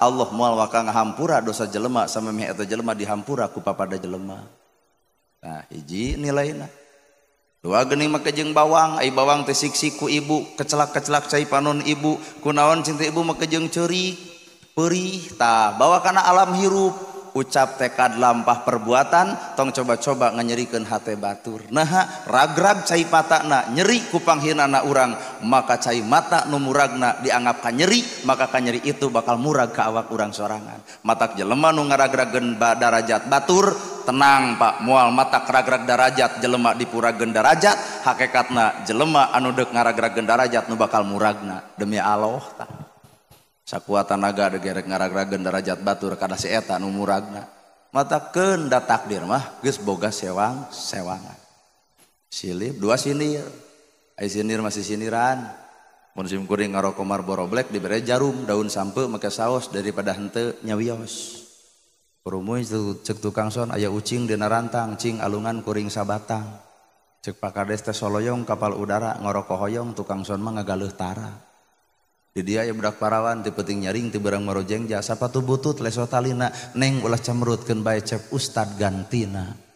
Allah mual waka ngahampura dosa jelema sama mih eta jelema dihampura ku papada jelema. Nah, hiji nilaina. Dua gening mah jeung bawang, ai bawang teh siksi ku ibu, kecelak-kecelak cai panon ibu, kunaon cinta ibu mah jeung curi perih tah, bawa kana alam hirup ucap tekad lampah perbuatan tong coba-coba ngenyerikan hati batur nah ragrag cai patakna nyeri kupang hina hinana urang maka cai mata muragna dianggapkan nyeri maka kanyeri itu bakal murag ke awak urang sorangan matak jelema nu ngaragragen darajat batur tenang Pak mual mata keragrak darajat jelemak dipuragen gendarajat, hakikatna jelema anu dek ngaragragen darajat nu bakal muragna demi Allah tak sakuatan nagadegerek nga-gara gerajat Batur ka seeta numumu raggna mata kenda takdir mah wisis boga sewang sewangan. Silip dua sinizinir masih siniran musimkuring Ngrokommar borrolekk diberai jarum daun sampe makasaos daripada hente nyawios. Perumu cek tukangson aya ucing derantang Cing alungan kuring sabatang cek pakar deste Soloyong kapal Uudara Ngrookohoyong tukangson mengagalutara. dia yangrah parawan ti peting nyaring tiberang merojeng jasa patu butut lesotalina, neng ulah camut ken baicep Ustad gantina.